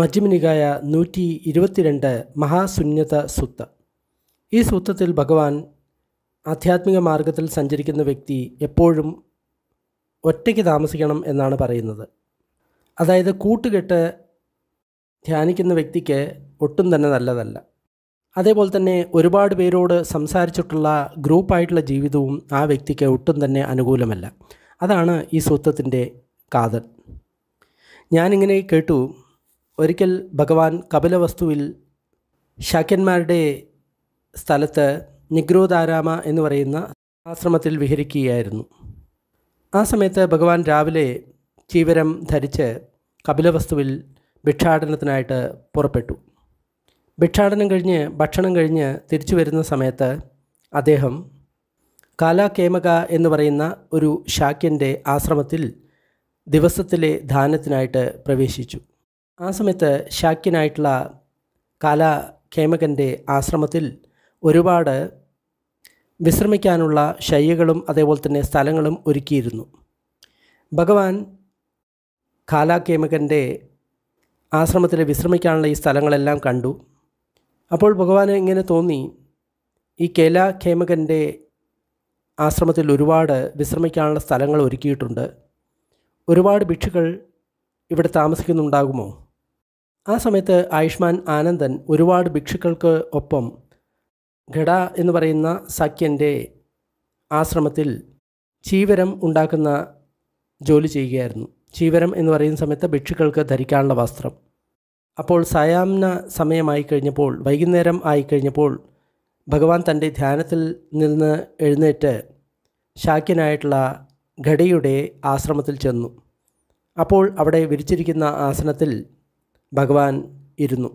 മജ്മിനികായ നൂറ്റി ഇരുപത്തിരണ്ട് മഹാസുന്യത സൂത്ത ഈ സൂത്രത്തിൽ ഭഗവാൻ ആധ്യാത്മിക മാർഗത്തിൽ സഞ്ചരിക്കുന്ന വ്യക്തി എപ്പോഴും ഒറ്റയ്ക്ക് താമസിക്കണം എന്നാണ് പറയുന്നത് അതായത് കൂട്ടുകെട്ട് ധ്യാനിക്കുന്ന വ്യക്തിക്ക് ഒട്ടും തന്നെ നല്ലതല്ല അതേപോലെ തന്നെ ഒരുപാട് പേരോട് സംസാരിച്ചിട്ടുള്ള ഗ്രൂപ്പായിട്ടുള്ള ജീവിതവും ആ വ്യക്തിക്ക് ഒട്ടും തന്നെ അനുകൂലമല്ല അതാണ് ഈ സൂത്രത്തിൻ്റെ കാതൽ ഞാനിങ്ങനെ കേട്ടു ഒരിക്കൽ ഭഗവാൻ കപിലവസ്തുവിൽ ശാക്യന്മാരുടെ സ്ഥലത്ത് നിഗ്രോധാരാമ എന്ന് പറയുന്ന ആശ്രമത്തിൽ വിഹരിക്കുകയായിരുന്നു ആ സമയത്ത് ഭഗവാൻ രാവിലെ ചീവരം ധരിച്ച് കപിലവസ്തുവിൽ ഭിക്ഷാടനത്തിനായിട്ട് പുറപ്പെട്ടു ഭിക്ഷാടനം കഴിഞ്ഞ് ഭക്ഷണം കഴിഞ്ഞ് തിരിച്ചു വരുന്ന സമയത്ത് അദ്ദേഹം കാലാകേമക എന്ന് പറയുന്ന ഒരു ശാക്യൻ്റെ ആശ്രമത്തിൽ ദിവസത്തിലെ ധാനത്തിനായിട്ട് പ്രവേശിച്ചു ആ സമയത്ത് ശാക്യനായിട്ടുള്ള ഖേമകൻ്റെ ആശ്രമത്തിൽ ഒരുപാട് വിശ്രമിക്കാനുള്ള ശയ്യകളും അതേപോലെ തന്നെ സ്ഥലങ്ങളും ഒരുക്കിയിരുന്നു ഭഗവാൻ കാലാഖേമകൻ്റെ ആശ്രമത്തിൽ വിശ്രമിക്കാനുള്ള ഈ സ്ഥലങ്ങളെല്ലാം കണ്ടു അപ്പോൾ ഭഗവാൻ ഇങ്ങനെ തോന്നി ഈ കേലാഖേമകൻ്റെ ആശ്രമത്തിൽ ഒരുപാട് വിശ്രമിക്കാനുള്ള സ്ഥലങ്ങൾ ഒരുക്കിയിട്ടുണ്ട് ഒരുപാട് ഭിക്ഷുക്കൾ ഇവിടെ താമസിക്കുന്നുണ്ടാകുമോ ആ സമയത്ത് ആയുഷ്മാൻ ആനന്ദൻ ഒരുപാട് ഭിക്ഷുക്കൾക്ക് ഒപ്പം ഘട എന്ന് പറയുന്ന സഖ്യൻ്റെ ആശ്രമത്തിൽ ചീവരം ഉണ്ടാക്കുന്ന ജോലി ചെയ്യുകയായിരുന്നു ചീവരം എന്ന് പറയുന്ന സമയത്ത് ഭിക്ഷുക്കൾക്ക് ധരിക്കാനുള്ള വസ്ത്രം അപ്പോൾ സായാംന സമയമായി കഴിഞ്ഞപ്പോൾ വൈകുന്നേരം ആയിക്കഴിഞ്ഞപ്പോൾ ഭഗവാൻ തൻ്റെ ധ്യാനത്തിൽ നിന്ന് എഴുന്നേറ്റ് ശാക്യനായിട്ടുള്ള ഘടയുടെ ആശ്രമത്തിൽ ചെന്നു അപ്പോൾ അവിടെ വിരിച്ചിരിക്കുന്ന ആസനത്തിൽ ഭഗവാൻ ഇരുന്നു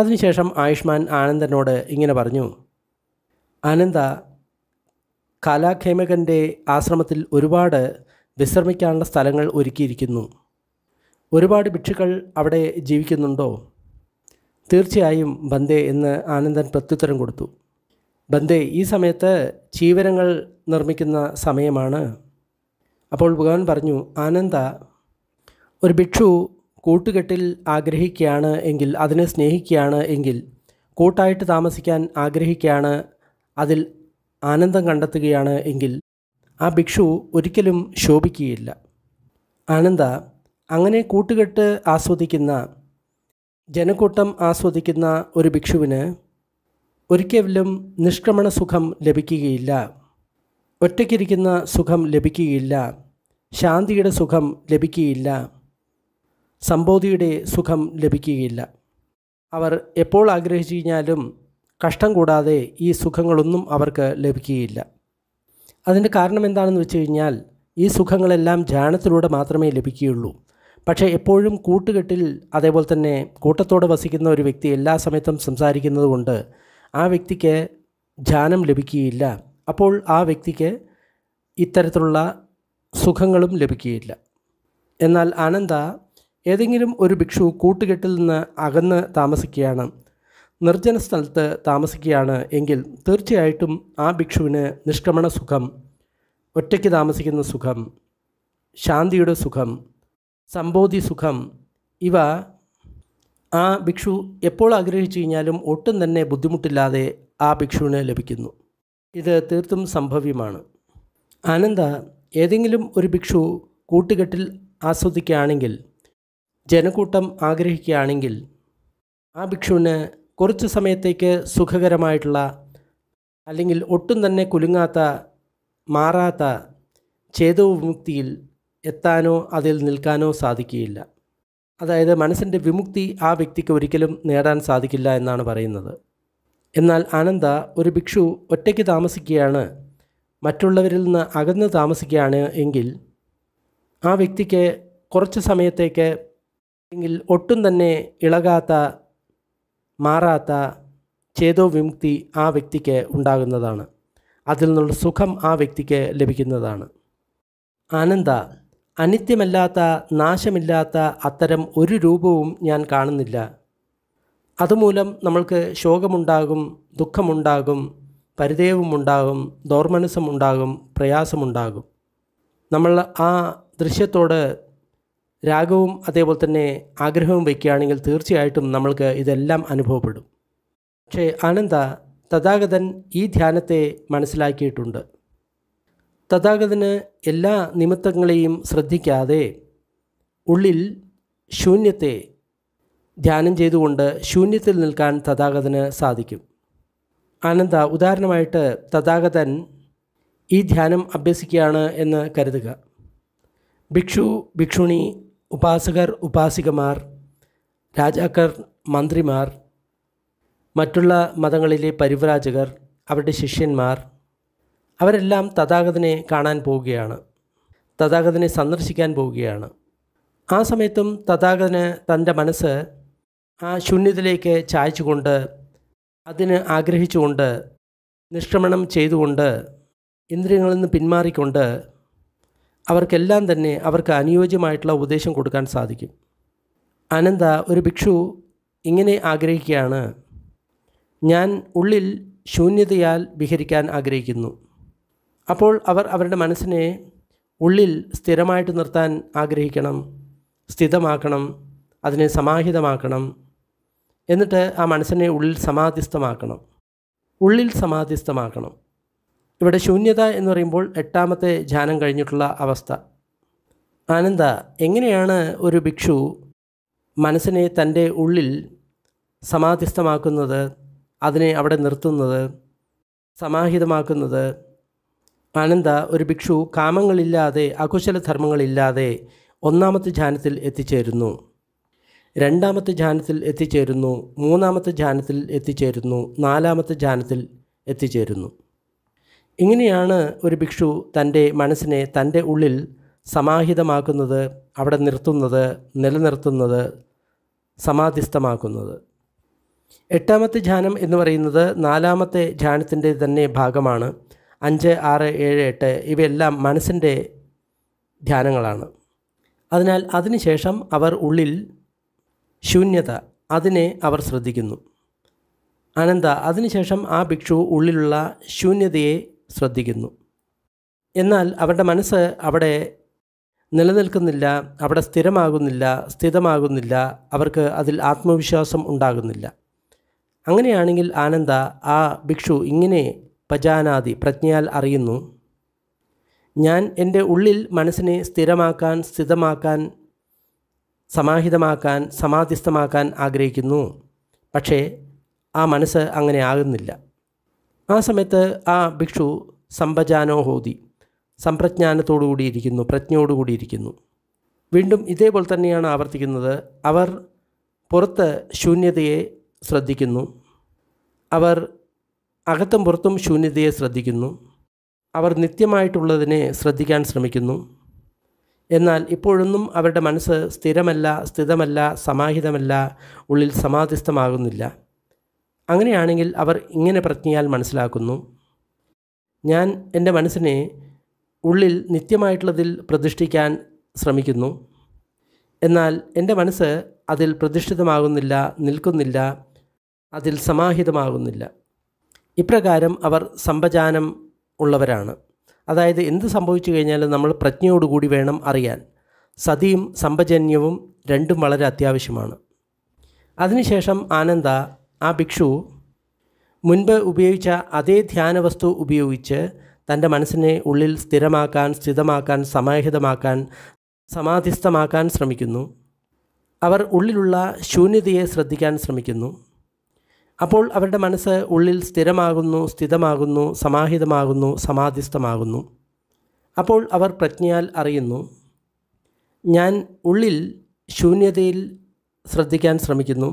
അതിനുശേഷം ആയുഷ്മാൻ ആനന്ദനോട് ഇങ്ങനെ പറഞ്ഞു അനന്ത കലാഖേമകൻ്റെ ആശ്രമത്തിൽ ഒരുപാട് വിശ്രമിക്കാനുള്ള സ്ഥലങ്ങൾ ഒരുക്കിയിരിക്കുന്നു ഒരുപാട് ഭിക്ഷുക്കൾ അവിടെ ജീവിക്കുന്നുണ്ടോ തീർച്ചയായും ബന്ദേ എന്ന് ആനന്ദൻ പ്രത്യുത്തരം കൊടുത്തു ബന്ദേ ഈ സമയത്ത് ചീവരങ്ങൾ നിർമ്മിക്കുന്ന സമയമാണ് അപ്പോൾ ഭഗവാൻ പറഞ്ഞു ആനന്ദ ഒരു ഭിക്ഷു കൂട്ടുകെട്ടിൽ ആഗ്രഹിക്കുകയാണ് എങ്കിൽ അതിനെ സ്നേഹിക്കുകയാണ് എങ്കിൽ കൂട്ടായിട്ട് താമസിക്കാൻ ആഗ്രഹിക്കുകയാണ് അതിൽ ആനന്ദം കണ്ടെത്തുകയാണ് എങ്കിൽ ആ ഭിക്ഷു ഒരിക്കലും ശോഭിക്കുകയില്ല ആനന്ദ അങ്ങനെ കൂട്ടുകെട്ട് ആസ്വദിക്കുന്ന ജനക്കൂട്ടം ആസ്വദിക്കുന്ന ഒരു ഭിക്ഷുവിന് ഒരിക്കലും നിഷ്ക്രമണ സുഖം ലഭിക്കുകയില്ല ഒറ്റയ്ക്കിരിക്കുന്ന സുഖം ലഭിക്കുകയില്ല ശാന്തിയുടെ സുഖം ലഭിക്കുകയില്ല സമ്പോധിയുടെ സുഖം ലഭിക്കുകയില്ല അവർ എപ്പോൾ ആഗ്രഹിച്ചു കഴിഞ്ഞാലും കഷ്ടം കൂടാതെ ഈ സുഖങ്ങളൊന്നും അവർക്ക് ലഭിക്കുകയില്ല അതിൻ്റെ കാരണം എന്താണെന്ന് വെച്ച് കഴിഞ്ഞാൽ ഈ സുഖങ്ങളെല്ലാം ധ്യാനത്തിലൂടെ മാത്രമേ ലഭിക്കുകയുള്ളൂ പക്ഷേ എപ്പോഴും കൂട്ടുകെട്ടിൽ അതേപോലെ തന്നെ കൂട്ടത്തോടെ വസിക്കുന്ന ഒരു വ്യക്തി എല്ലാ സമയത്തും സംസാരിക്കുന്നതുകൊണ്ട് ആ വ്യക്തിക്ക് ധ്യാനം ലഭിക്കുകയില്ല അപ്പോൾ ആ വ്യക്തിക്ക് ഇത്തരത്തിലുള്ള സുഖങ്ങളും ലഭിക്കുകയില്ല എന്നാൽ ആനന്ദ ഏതെങ്കിലും ഒരു ഭിക്ഷു കൂട്ടുകെട്ടിൽ നിന്ന് അകന്ന് താമസിക്കുകയാണ് നിർജ്ജന സ്ഥലത്ത് താമസിക്കുകയാണ് എങ്കിൽ തീർച്ചയായിട്ടും ആ ഭിക്ഷുവിന് നിഷ്ക്രമണ സുഖം ഒറ്റയ്ക്ക് താമസിക്കുന്ന സുഖം ശാന്തിയുടെ സുഖം സമ്പോധി സുഖം ഇവ ആ ഭിക്ഷു എപ്പോൾ ആഗ്രഹിച്ചു കഴിഞ്ഞാലും ഒട്ടും തന്നെ ബുദ്ധിമുട്ടില്ലാതെ ആ ഭിക്ഷുവിന് ലഭിക്കുന്നു ഇത് തീർത്തും സംഭവ്യമാണ് ആനന്ദ ഏതെങ്കിലും ഒരു ഭിക്ഷു കൂട്ടുകെട്ടിൽ ആസ്വദിക്കുകയാണെങ്കിൽ ജനക്കൂട്ടം ആഗ്രഹിക്കുകയാണെങ്കിൽ ആ ഭിക്ഷുവിന് കുറച്ച് സമയത്തേക്ക് സുഖകരമായിട്ടുള്ള അല്ലെങ്കിൽ ഒട്ടും തന്നെ കുലുങ്ങാത്ത മാറാത്ത ചേതോ വിമുക്തിയിൽ എത്താനോ അതിൽ നിൽക്കാനോ സാധിക്കുകയില്ല അതായത് മനസ്സിൻ്റെ വിമുക്തി ആ വ്യക്തിക്ക് ഒരിക്കലും നേടാൻ സാധിക്കില്ല എന്നാണ് പറയുന്നത് എന്നാൽ ആനന്ദ ഒരു ഭിക്ഷു ഒറ്റയ്ക്ക് താമസിക്കുകയാണ് മറ്റുള്ളവരിൽ നിന്ന് അകന്ന് താമസിക്കുകയാണ് എങ്കിൽ ആ വ്യക്തിക്ക് കുറച്ച് സമയത്തേക്ക് അല്ലെങ്കിൽ ഒട്ടും തന്നെ ഇളകാത്ത മാറാത്ത ചേതോ വിമുക്തി ആ വ്യക്തിക്ക് ഉണ്ടാകുന്നതാണ് അതിൽ നിന്നുള്ള സുഖം ആ വ്യക്തിക്ക് ലഭിക്കുന്നതാണ് ആനന്ദ അനിത്യമല്ലാത്ത നാശമില്ലാത്ത അത്തരം ഒരു രൂപവും ഞാൻ കാണുന്നില്ല അതുമൂലം നമ്മൾക്ക് ശോകമുണ്ടാകും ദുഃഖമുണ്ടാകും പരിദേവമുണ്ടാകും ദോർമനസമുണ്ടാകും പ്രയാസമുണ്ടാകും നമ്മൾ ആ ദൃശ്യത്തോട് രാഗവും അതേപോലെ തന്നെ ആഗ്രഹവും വയ്ക്കുകയാണെങ്കിൽ തീർച്ചയായിട്ടും നമ്മൾക്ക് ഇതെല്ലാം അനുഭവപ്പെടും പക്ഷേ ആനന്ദ തഥാഗതൻ ഈ ധ്യാനത്തെ മനസ്സിലാക്കിയിട്ടുണ്ട് തഥാഗതന് എല്ലാ നിമിത്തങ്ങളെയും ശ്രദ്ധിക്കാതെ ഉള്ളിൽ ശൂന്യത്തെ ധ്യാനം ചെയ്തുകൊണ്ട് ശൂന്യത്തിൽ നിൽക്കാൻ തഥാഗതന് സാധിക്കും ആനന്ദ ഉദാഹരണമായിട്ട് തഥാഗതൻ ഈ ധ്യാനം അഭ്യസിക്കുകയാണ് എന്ന് കരുതുക ഭിക്ഷു ഭിക്ഷുണി ഉപാസകർ ഉപാസികമാർ രാജാക്കർ മന്ത്രിമാർ മറ്റുള്ള മതങ്ങളിലെ പരിവ്രാജകർ അവരുടെ ശിഷ്യന്മാർ അവരെല്ലാം തഥാഗതനെ കാണാൻ പോവുകയാണ് തഥാഗതനെ സന്ദർശിക്കാൻ പോവുകയാണ് ആ സമയത്തും തഥാഗതന് തൻ്റെ മനസ്സ് ആ ശൂന്യത്തിലേക്ക് ചായച്ചുകൊണ്ട് അതിന് ആഗ്രഹിച്ചുകൊണ്ട് നിഷ്ക്രമണം ചെയ്തുകൊണ്ട് ഇന്ദ്രിയങ്ങളിൽ നിന്ന് പിന്മാറിക്കൊണ്ട് അവർക്കെല്ലാം തന്നെ അവർക്ക് അനുയോജ്യമായിട്ടുള്ള ഉപദേശം കൊടുക്കാൻ സാധിക്കും അനന്ത ഒരു ഭിക്ഷു ഇങ്ങനെ ആഗ്രഹിക്കുകയാണ് ഞാൻ ഉള്ളിൽ ശൂന്യതയാൽ വിഹരിക്കാൻ ആഗ്രഹിക്കുന്നു അപ്പോൾ അവർ അവരുടെ മനസ്സിനെ ഉള്ളിൽ സ്ഥിരമായിട്ട് നിർത്താൻ ആഗ്രഹിക്കണം സ്ഥിതമാക്കണം അതിനെ സമാഹിതമാക്കണം എന്നിട്ട് ആ മനസ്സിനെ ഉള്ളിൽ സമാധിസ്ഥമാക്കണം ഉള്ളിൽ സമാധിസ്ഥമാക്കണം ഇവിടെ ശൂന്യത എന്ന് പറയുമ്പോൾ എട്ടാമത്തെ ധ്യാനം കഴിഞ്ഞിട്ടുള്ള അവസ്ഥ ആനന്ദ എങ്ങനെയാണ് ഒരു ഭിക്ഷു മനസ്സിനെ തൻ്റെ ഉള്ളിൽ സമാധിസ്ഥമാക്കുന്നത് അതിനെ അവിടെ നിർത്തുന്നത് സമാഹിതമാക്കുന്നത് ആനന്ദ ഒരു ഭിക്ഷു കാമങ്ങളില്ലാതെ അകുശല ധർമ്മങ്ങളില്ലാതെ ഒന്നാമത്തെ ധ്യാനത്തിൽ എത്തിച്ചേരുന്നു രണ്ടാമത്തെ ധ്യാനത്തിൽ എത്തിച്ചേരുന്നു മൂന്നാമത്തെ ധ്യാനത്തിൽ എത്തിച്ചേരുന്നു നാലാമത്തെ ധ്യാനത്തിൽ എത്തിച്ചേരുന്നു ഇങ്ങനെയാണ് ഒരു ഭിക്ഷു തൻ്റെ മനസ്സിനെ തൻ്റെ ഉള്ളിൽ സമാഹിതമാക്കുന്നത് അവിടെ നിർത്തുന്നത് നിലനിർത്തുന്നത് സമാധിസ്ഥമാക്കുന്നത് എട്ടാമത്തെ ധ്യാനം എന്ന് പറയുന്നത് നാലാമത്തെ ധ്യാനത്തിൻ്റെ തന്നെ ഭാഗമാണ് അഞ്ച് ആറ് ഏഴ് എട്ട് ഇവയെല്ലാം മനസ്സിൻ്റെ ധ്യാനങ്ങളാണ് അതിനാൽ അതിനുശേഷം അവർ ഉള്ളിൽ ശൂന്യത അതിനെ അവർ ശ്രദ്ധിക്കുന്നു അനന്ത അതിനുശേഷം ആ ഭിക്ഷു ഉള്ളിലുള്ള ശൂന്യതയെ ശ്രദ്ധിക്കുന്നു എന്നാൽ അവരുടെ മനസ്സ് അവിടെ നിലനിൽക്കുന്നില്ല അവിടെ സ്ഥിരമാകുന്നില്ല സ്ഥിതമാകുന്നില്ല അവർക്ക് അതിൽ ആത്മവിശ്വാസം ഉണ്ടാകുന്നില്ല അങ്ങനെയാണെങ്കിൽ ആനന്ദ ആ ഭിക്ഷു ഇങ്ങനെ പജാനാതി പ്രജ്ഞയാൽ അറിയുന്നു ഞാൻ എൻ്റെ ഉള്ളിൽ മനസ്സിനെ സ്ഥിരമാക്കാൻ സ്ഥിതമാക്കാൻ സമാഹിതമാക്കാൻ സമാധിസ്ഥമാക്കാൻ ആഗ്രഹിക്കുന്നു പക്ഷേ ആ മനസ്സ് അങ്ങനെ ആകുന്നില്ല ആ സമയത്ത് ആ ഭിക്ഷു സമ്പജാനോ ഹോതി സംപ്രജ്ഞാനത്തോടു കൂടിയിരിക്കുന്നു പ്രജ്ഞയോടു കൂടിയിരിക്കുന്നു വീണ്ടും ഇതേപോലെ തന്നെയാണ് ആവർത്തിക്കുന്നത് അവർ പുറത്ത് ശൂന്യതയെ ശ്രദ്ധിക്കുന്നു അവർ അകത്തും പുറത്തും ശൂന്യതയെ ശ്രദ്ധിക്കുന്നു അവർ നിത്യമായിട്ടുള്ളതിനെ ശ്രദ്ധിക്കാൻ ശ്രമിക്കുന്നു എന്നാൽ ഇപ്പോഴൊന്നും അവരുടെ മനസ്സ് സ്ഥിരമല്ല സ്ഥിതമല്ല സമാഹിതമല്ല ഉള്ളിൽ സമാധിസ്ഥമാകുന്നില്ല അങ്ങനെയാണെങ്കിൽ അവർ ഇങ്ങനെ പ്രജ്ഞയാൽ മനസ്സിലാക്കുന്നു ഞാൻ എൻ്റെ മനസ്സിനെ ഉള്ളിൽ നിത്യമായിട്ടുള്ളതിൽ പ്രതിഷ്ഠിക്കാൻ ശ്രമിക്കുന്നു എന്നാൽ എൻ്റെ മനസ്സ് അതിൽ പ്രതിഷ്ഠിതമാകുന്നില്ല നിൽക്കുന്നില്ല അതിൽ സമാഹിതമാകുന്നില്ല ഇപ്രകാരം അവർ സമ്പജാനം ഉള്ളവരാണ് അതായത് എന്ത് സംഭവിച്ചു കഴിഞ്ഞാലും നമ്മൾ പ്രജ്ഞയോടുകൂടി വേണം അറിയാൻ സതിയും സമ്പജന്യവും രണ്ടും വളരെ അത്യാവശ്യമാണ് അതിനുശേഷം ആനന്ദ ആ ഭിക്ഷു മുൻപ് ഉപയോഗിച്ച അതേ ധ്യാനവസ്തു ഉപയോഗിച്ച് തൻ്റെ മനസ്സിനെ ഉള്ളിൽ സ്ഥിരമാക്കാൻ സ്ഥിതമാക്കാൻ സമാഹിതമാക്കാൻ സമാധിസ്ഥമാക്കാൻ ശ്രമിക്കുന്നു അവർ ഉള്ളിലുള്ള ശൂന്യതയെ ശ്രദ്ധിക്കാൻ ശ്രമിക്കുന്നു അപ്പോൾ അവരുടെ മനസ്സ് ഉള്ളിൽ സ്ഥിരമാകുന്നു സ്ഥിതമാകുന്നു സമാഹിതമാകുന്നു സമാധിസ്ഥമാകുന്നു അപ്പോൾ അവർ പ്രജ്ഞയാൽ അറിയുന്നു ഞാൻ ഉള്ളിൽ ശൂന്യതയിൽ ശ്രദ്ധിക്കാൻ ശ്രമിക്കുന്നു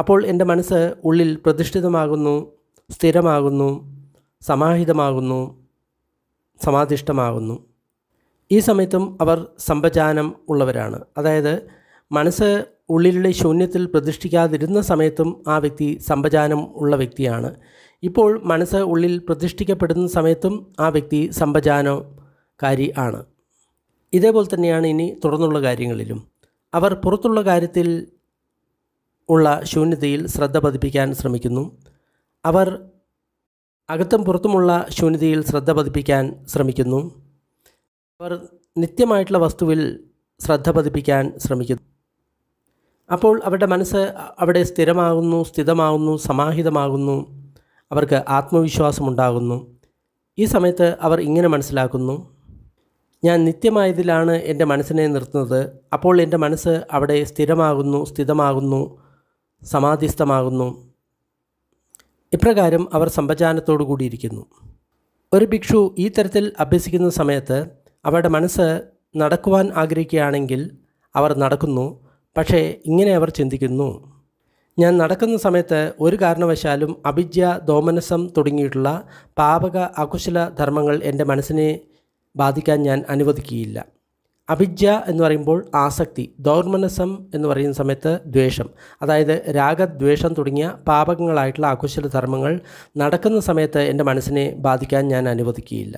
അപ്പോൾ എൻ്റെ മനസ്സ് ഉള്ളിൽ പ്രതിഷ്ഠിതമാകുന്നു സ്ഥിരമാകുന്നു സമാഹിതമാകുന്നു സമാധിഷ്ടമാകുന്നു ഈ സമയത്തും അവർ സമ്പജാനം ഉള്ളവരാണ് അതായത് മനസ്സ് ഉള്ളിലുള്ള ശൂന്യത്തിൽ പ്രതിഷ്ഠിക്കാതിരുന്ന സമയത്തും ആ വ്യക്തി സമ്പജാനം ഉള്ള വ്യക്തിയാണ് ഇപ്പോൾ മനസ്സ് ഉള്ളിൽ പ്രതിഷ്ഠിക്കപ്പെടുന്ന സമയത്തും ആ വ്യക്തി സമ്പജാനകാരി ആണ് ഇതേപോലെ തന്നെയാണ് ഇനി തുടർന്നുള്ള കാര്യങ്ങളിലും അവർ പുറത്തുള്ള കാര്യത്തിൽ ഉള്ള ശൂന്യതയിൽ ശ്രദ്ധ പതിപ്പിക്കാൻ ശ്രമിക്കുന്നു അവർ അകത്തും പുറത്തുമുള്ള ശൂന്യതയിൽ ശ്രദ്ധ പതിപ്പിക്കാൻ ശ്രമിക്കുന്നു അവർ നിത്യമായിട്ടുള്ള വസ്തുവിൽ ശ്രദ്ധ പതിപ്പിക്കാൻ ശ്രമിക്കുന്നു അപ്പോൾ അവരുടെ മനസ്സ് അവിടെ സ്ഥിരമാകുന്നു സ്ഥിതമാകുന്നു സമാഹിതമാകുന്നു അവർക്ക് ആത്മവിശ്വാസമുണ്ടാകുന്നു ഈ സമയത്ത് അവർ ഇങ്ങനെ മനസ്സിലാക്കുന്നു ഞാൻ നിത്യമായതിലാണ് എൻ്റെ മനസ്സിനെ നിർത്തുന്നത് അപ്പോൾ എൻ്റെ മനസ്സ് അവിടെ സ്ഥിരമാകുന്നു സ്ഥിതമാകുന്നു സമാധിസ്ഥമാകുന്നു ഇപ്രകാരം അവർ സമ്പജാനത്തോടു കൂടിയിരിക്കുന്നു ഒരു ഭിക്ഷു ഈ തരത്തിൽ അഭ്യസിക്കുന്ന സമയത്ത് അവരുടെ മനസ്സ് നടക്കുവാൻ ആഗ്രഹിക്കുകയാണെങ്കിൽ അവർ നടക്കുന്നു പക്ഷേ ഇങ്ങനെ അവർ ചിന്തിക്കുന്നു ഞാൻ നടക്കുന്ന സമയത്ത് ഒരു കാരണവശാലും അഭിജ്യ ദോമനസം തുടങ്ങിയിട്ടുള്ള പാപക അകുശല ധർമ്മങ്ങൾ എൻ്റെ മനസ്സിനെ ബാധിക്കാൻ ഞാൻ അനുവദിക്കുകയില്ല അഭിജ്ഞ എന്ന് പറയുമ്പോൾ ആസക്തി ദൗർമനസം എന്ന് പറയുന്ന സമയത്ത് ദ്വേഷം അതായത് രാഗദ്വേഷം തുടങ്ങിയ പാപങ്ങളായിട്ടുള്ള അകുശല ധർമ്മങ്ങൾ നടക്കുന്ന സമയത്ത് എൻ്റെ മനസ്സിനെ ബാധിക്കാൻ ഞാൻ അനുവദിക്കുകയില്ല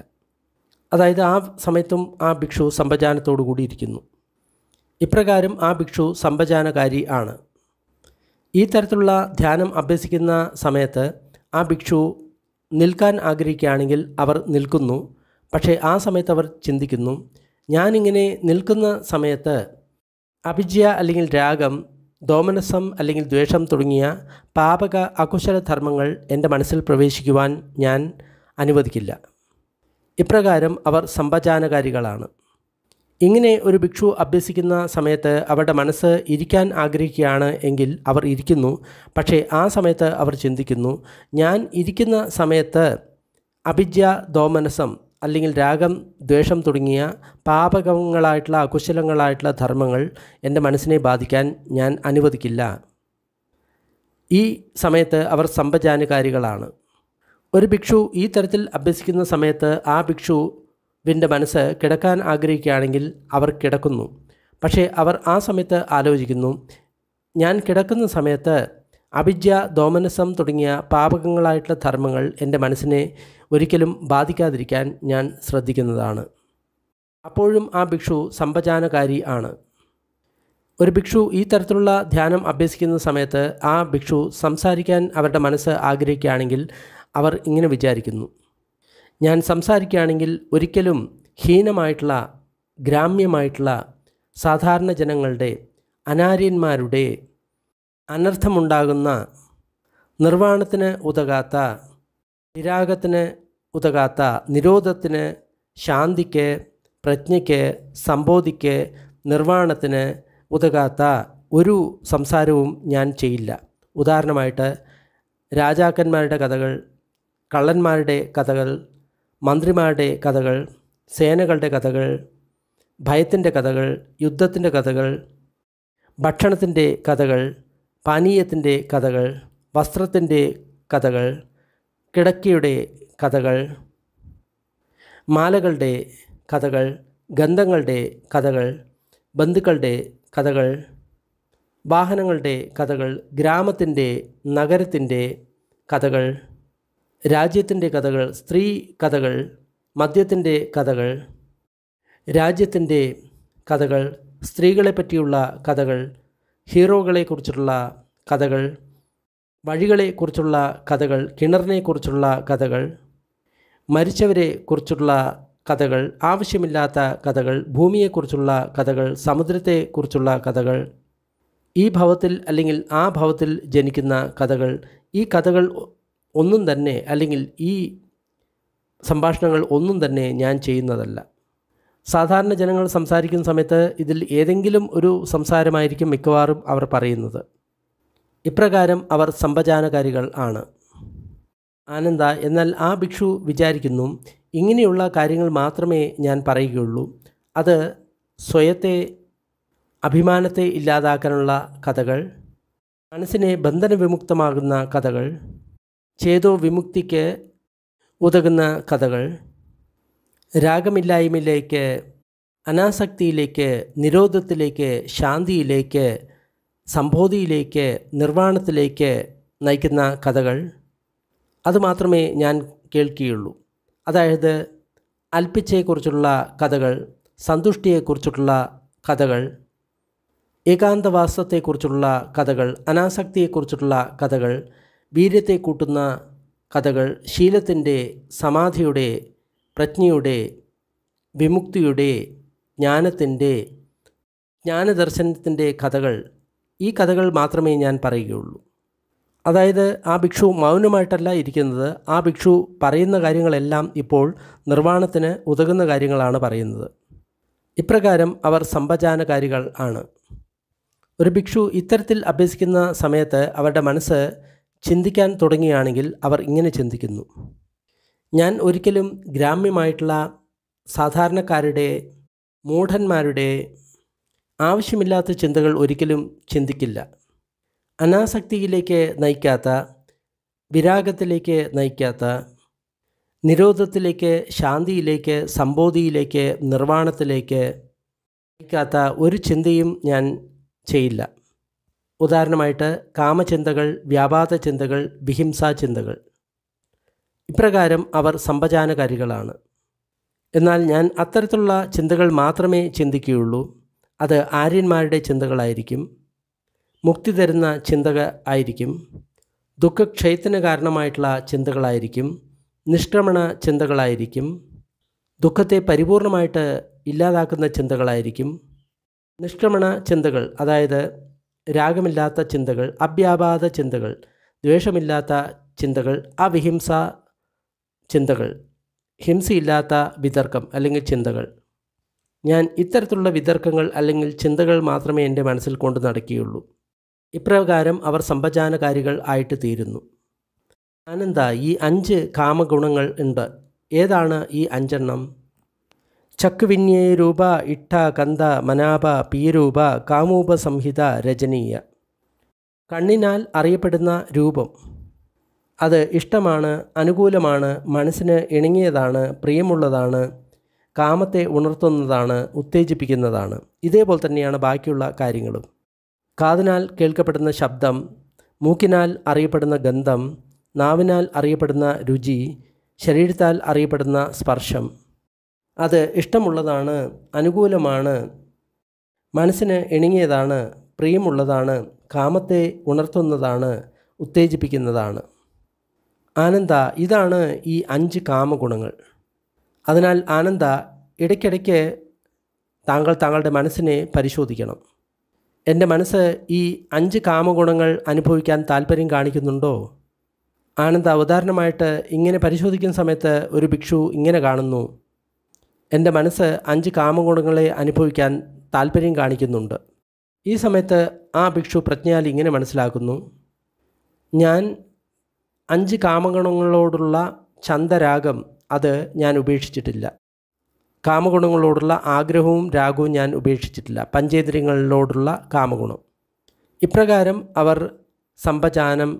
അതായത് ആ സമയത്തും ആ ഭിക്ഷു സമ്പജാനത്തോടു കൂടി ഇരിക്കുന്നു ഇപ്രകാരം ആ ഭിക്ഷു സമ്പജാനകാരി ആണ് ഈ തരത്തിലുള്ള ധ്യാനം അഭ്യസിക്കുന്ന സമയത്ത് ആ ഭിക്ഷു നിൽക്കാൻ ആഗ്രഹിക്കുകയാണെങ്കിൽ അവർ നിൽക്കുന്നു പക്ഷേ ആ സമയത്ത് അവർ ചിന്തിക്കുന്നു ഞാനിങ്ങനെ നിൽക്കുന്ന സമയത്ത് അഭിജ്യ അല്ലെങ്കിൽ രാഗം ദോമനസം അല്ലെങ്കിൽ ദ്വേഷം തുടങ്ങിയ പാപക അകുശല ധർമ്മങ്ങൾ എൻ്റെ മനസ്സിൽ പ്രവേശിക്കുവാൻ ഞാൻ അനുവദിക്കില്ല ഇപ്രകാരം അവർ സമ്പജാനകാരികളാണ് ഇങ്ങനെ ഒരു ഭിക്ഷു അഭ്യസിക്കുന്ന സമയത്ത് അവരുടെ മനസ്സ് ഇരിക്കാൻ ആഗ്രഹിക്കുകയാണ് എങ്കിൽ അവർ ഇരിക്കുന്നു പക്ഷേ ആ സമയത്ത് അവർ ചിന്തിക്കുന്നു ഞാൻ ഇരിക്കുന്ന സമയത്ത് അഭിജ്യ ദോമനസം അല്ലെങ്കിൽ രാഗം ദ്വേഷം തുടങ്ങിയ പാപകങ്ങളായിട്ടുള്ള അകുശലങ്ങളായിട്ടുള്ള ധർമ്മങ്ങൾ എൻ്റെ മനസ്സിനെ ബാധിക്കാൻ ഞാൻ അനുവദിക്കില്ല ഈ സമയത്ത് അവർ സമ്പജാനകാരികളാണ് ഒരു ഭിക്ഷു ഈ തരത്തിൽ അഭ്യസിക്കുന്ന സമയത്ത് ആ ഭിക്ഷുവിൻ്റെ മനസ്സ് കിടക്കാൻ ആഗ്രഹിക്കുകയാണെങ്കിൽ അവർ കിടക്കുന്നു പക്ഷേ അവർ ആ സമയത്ത് ആലോചിക്കുന്നു ഞാൻ കിടക്കുന്ന സമയത്ത് അവിദ്യ ദോമനസം തുടങ്ങിയ പാപകങ്ങളായിട്ടുള്ള ധർമ്മങ്ങൾ എൻ്റെ മനസ്സിനെ ഒരിക്കലും ബാധിക്കാതിരിക്കാൻ ഞാൻ ശ്രദ്ധിക്കുന്നതാണ് അപ്പോഴും ആ ഭിക്ഷു സമ്പചാനകാരി ആണ് ഒരു ഭിക്ഷു ഈ തരത്തിലുള്ള ധ്യാനം അഭ്യസിക്കുന്ന സമയത്ത് ആ ഭിക്ഷു സംസാരിക്കാൻ അവരുടെ മനസ്സ് ആഗ്രഹിക്കുകയാണെങ്കിൽ അവർ ഇങ്ങനെ വിചാരിക്കുന്നു ഞാൻ സംസാരിക്കുകയാണെങ്കിൽ ഒരിക്കലും ഹീനമായിട്ടുള്ള ഗ്രാമ്യമായിട്ടുള്ള സാധാരണ ജനങ്ങളുടെ അനാര്യന്മാരുടെ അനർത്ഥമുണ്ടാകുന്ന നിർവ്വാണത്തിന് ഉതകാത്ത നിരാഗത്തിന് ഉതകാത്ത നിരോധത്തിന് ശാന്തിക്ക് പ്രജ്ഞയ്ക്ക് സംബോധിക്ക് നിർവ്വാണത്തിന് ഉതകാത്ത ഒരു സംസാരവും ഞാൻ ചെയ്യില്ല ഉദാഹരണമായിട്ട് രാജാക്കന്മാരുടെ കഥകൾ കള്ളന്മാരുടെ കഥകൾ മന്ത്രിമാരുടെ കഥകൾ സേനകളുടെ കഥകൾ ഭയത്തിൻ്റെ കഥകൾ യുദ്ധത്തിൻ്റെ കഥകൾ ഭക്ഷണത്തിൻ്റെ കഥകൾ പാനീയത്തിൻ്റെ കഥകൾ വസ്ത്രത്തിൻ്റെ കഥകൾ കിടക്കയുടെ കഥകൾ മാലകളുടെ കഥകൾ ഗന്ധങ്ങളുടെ കഥകൾ ബന്ധുക്കളുടെ കഥകൾ വാഹനങ്ങളുടെ കഥകൾ ഗ്രാമത്തിൻ്റെ നഗരത്തിൻ്റെ കഥകൾ രാജ്യത്തിൻ്റെ കഥകൾ സ്ത്രീ കഥകൾ മദ്യത്തിൻ്റെ കഥകൾ രാജ്യത്തിൻ്റെ കഥകൾ സ്ത്രീകളെ പറ്റിയുള്ള കഥകൾ ഹീറോകളെക്കുറിച്ചുള്ള കഥകൾ വഴികളെക്കുറിച്ചുള്ള കഥകൾ കിണറിനെക്കുറിച്ചുള്ള കഥകൾ മരിച്ചവരെ കുറിച്ചുള്ള കഥകൾ ആവശ്യമില്ലാത്ത കഥകൾ ഭൂമിയെക്കുറിച്ചുള്ള കഥകൾ സമുദ്രത്തെക്കുറിച്ചുള്ള കഥകൾ ഈ ഭവത്തിൽ അല്ലെങ്കിൽ ആ ഭവത്തിൽ ജനിക്കുന്ന കഥകൾ ഈ കഥകൾ ഒന്നും തന്നെ അല്ലെങ്കിൽ ഈ സംഭാഷണങ്ങൾ ഒന്നും തന്നെ ഞാൻ ചെയ്യുന്നതല്ല സാധാരണ ജനങ്ങൾ സംസാരിക്കുന്ന സമയത്ത് ഇതിൽ ഏതെങ്കിലും ഒരു സംസാരമായിരിക്കും മിക്കവാറും അവർ പറയുന്നത് ഇപ്രകാരം അവർ സമ്പചാനകാരികൾ ആണ് ആനന്ദ എന്നാൽ ആ ഭിക്ഷു വിചാരിക്കുന്നു ഇങ്ങനെയുള്ള കാര്യങ്ങൾ മാത്രമേ ഞാൻ പറയുകയുള്ളൂ അത് സ്വയത്തെ അഭിമാനത്തെ ഇല്ലാതാക്കാനുള്ള കഥകൾ മനസ്സിനെ വിമുക്തമാകുന്ന കഥകൾ ചേതോ വിമുക്തിക്ക് ഉതകുന്ന കഥകൾ രാഗമില്ലായ്മയിലേക്ക് അനാസക്തിയിലേക്ക് നിരോധത്തിലേക്ക് ശാന്തിയിലേക്ക് സംബോധിയിലേക്ക് നിർവ്വാണത്തിലേക്ക് നയിക്കുന്ന കഥകൾ അതുമാത്രമേ ഞാൻ കേൾക്കുകയുള്ളൂ അതായത് അൽപ്പിച്ചയെക്കുറിച്ചുള്ള കഥകൾ സന്തുഷ്ടിയെക്കുറിച്ചുള്ള കഥകൾ ഏകാന്തവാസത്തെക്കുറിച്ചുള്ള കഥകൾ അനാസക്തിയെക്കുറിച്ചുള്ള കഥകൾ വീര്യത്തെ കൂട്ടുന്ന കഥകൾ ശീലത്തിൻ്റെ സമാധിയുടെ പ്രജ്ഞയുടെ വിമുക്തിയുടെ ജ്ഞാനത്തിൻ്റെ ജ്ഞാനദർശനത്തിൻ്റെ കഥകൾ ഈ കഥകൾ മാത്രമേ ഞാൻ പറയുകയുള്ളൂ അതായത് ആ ഭിക്ഷു മൗനമായിട്ടല്ല ഇരിക്കുന്നത് ആ ഭിക്ഷു പറയുന്ന കാര്യങ്ങളെല്ലാം ഇപ്പോൾ നിർവ്വാണത്തിന് ഉതകുന്ന കാര്യങ്ങളാണ് പറയുന്നത് ഇപ്രകാരം അവർ സമ്പജാനകാരികൾ ആണ് ഒരു ഭിക്ഷു ഇത്തരത്തിൽ അഭ്യസിക്കുന്ന സമയത്ത് അവരുടെ മനസ്സ് ചിന്തിക്കാൻ തുടങ്ങിയാണെങ്കിൽ അവർ ഇങ്ങനെ ചിന്തിക്കുന്നു ഞാൻ ഒരിക്കലും ഗ്രാമ്യമായിട്ടുള്ള സാധാരണക്കാരുടെ മൂഢന്മാരുടെ ആവശ്യമില്ലാത്ത ചിന്തകൾ ഒരിക്കലും ചിന്തിക്കില്ല അനാസക്തിയിലേക്ക് നയിക്കാത്ത വിരാഗത്തിലേക്ക് നയിക്കാത്ത നിരോധത്തിലേക്ക് ശാന്തിയിലേക്ക് സമ്പോധിയിലേക്ക് നിർവ്വാണത്തിലേക്ക് നയിക്കാത്ത ഒരു ചിന്തയും ഞാൻ ചെയ്യില്ല ഉദാഹരണമായിട്ട് കാമചിന്തകൾ വ്യാപാത ചിന്തകൾ വിഹിംസാ ചിന്തകൾ ഇപ്രകാരം അവർ സമ്പചാനകാരികളാണ് എന്നാൽ ഞാൻ അത്തരത്തിലുള്ള ചിന്തകൾ മാത്രമേ ചിന്തിക്കുകയുള്ളൂ അത് ആര്യന്മാരുടെ ചിന്തകളായിരിക്കും മുക്തി തരുന്ന ചിന്തകൾ ആയിരിക്കും ദുഃഖക്ഷയത്തിന് കാരണമായിട്ടുള്ള ചിന്തകളായിരിക്കും നിഷ്ക്രമണ ചിന്തകളായിരിക്കും ദുഃഖത്തെ പരിപൂർണമായിട്ട് ഇല്ലാതാക്കുന്ന ചിന്തകളായിരിക്കും നിഷ്ക്രമണ ചിന്തകൾ അതായത് രാഗമില്ലാത്ത ചിന്തകൾ അഭ്യാപാത ചിന്തകൾ ദ്വേഷമില്ലാത്ത ചിന്തകൾ അവിഹിംസ ചിന്തകൾ ഹിംസയില്ലാത്ത വിതർക്കം അല്ലെങ്കിൽ ചിന്തകൾ ഞാൻ ഇത്തരത്തിലുള്ള വിതർക്കങ്ങൾ അല്ലെങ്കിൽ ചിന്തകൾ മാത്രമേ എൻ്റെ മനസ്സിൽ കൊണ്ട് നടക്കുകയുള്ളൂ ഇപ്രകാരം അവർ സമ്പജാനകാരികൾ ആയിട്ട് തീരുന്നു ആനന്ദ ഈ അഞ്ച് കാമഗുണങ്ങൾ ഉണ്ട് ഏതാണ് ഈ അഞ്ചെണ്ണം ചക്കുവിന്യേ രൂപ ഇട്ട കന്ത മനാപ പീരൂപ കാമൂപസംഹിത രചനീയ കണ്ണിനാൽ അറിയപ്പെടുന്ന രൂപം അത് ഇഷ്ടമാണ് അനുകൂലമാണ് മനസ്സിന് ഇണങ്ങിയതാണ് പ്രിയമുള്ളതാണ് കാമത്തെ ഉണർത്തുന്നതാണ് ഉത്തേജിപ്പിക്കുന്നതാണ് ഇതേപോലെ തന്നെയാണ് ബാക്കിയുള്ള കാര്യങ്ങളും കാതിനാൽ കേൾക്കപ്പെടുന്ന ശബ്ദം മൂക്കിനാൽ അറിയപ്പെടുന്ന ഗന്ധം നാവിനാൽ അറിയപ്പെടുന്ന രുചി ശരീരത്താൽ അറിയപ്പെടുന്ന സ്പർശം അത് ഇഷ്ടമുള്ളതാണ് അനുകൂലമാണ് മനസ്സിന് ഇണങ്ങിയതാണ് പ്രിയമുള്ളതാണ് കാമത്തെ ഉണർത്തുന്നതാണ് ഉത്തേജിപ്പിക്കുന്നതാണ് ആനന്ദ ഇതാണ് ഈ അഞ്ച് കാമഗുണങ്ങൾ അതിനാൽ ആനന്ദ ഇടയ്ക്കിടയ്ക്ക് താങ്കൾ താങ്കളുടെ മനസ്സിനെ പരിശോധിക്കണം എൻ്റെ മനസ്സ് ഈ അഞ്ച് കാമഗുണങ്ങൾ അനുഭവിക്കാൻ താല്പര്യം കാണിക്കുന്നുണ്ടോ ആനന്ദ ഉദാഹരണമായിട്ട് ഇങ്ങനെ പരിശോധിക്കുന്ന സമയത്ത് ഒരു ഭിക്ഷു ഇങ്ങനെ കാണുന്നു എൻ്റെ മനസ്സ് അഞ്ച് കാമഗുണങ്ങളെ അനുഭവിക്കാൻ താല്പര്യം കാണിക്കുന്നുണ്ട് ഈ സമയത്ത് ആ ഭിക്ഷു പ്രജ്ഞാൽ ഇങ്ങനെ മനസ്സിലാക്കുന്നു ഞാൻ അഞ്ച് കാമഗുണങ്ങളോടുള്ള ചന്തരാഗം അത് ഞാൻ ഉപേക്ഷിച്ചിട്ടില്ല കാമഗുണങ്ങളോടുള്ള ആഗ്രഹവും രാഗവും ഞാൻ ഉപേക്ഷിച്ചിട്ടില്ല പഞ്ചേന്ദ്രിയങ്ങളോടുള്ള കാമഗുണം ഇപ്രകാരം അവർ സമ്പചാനം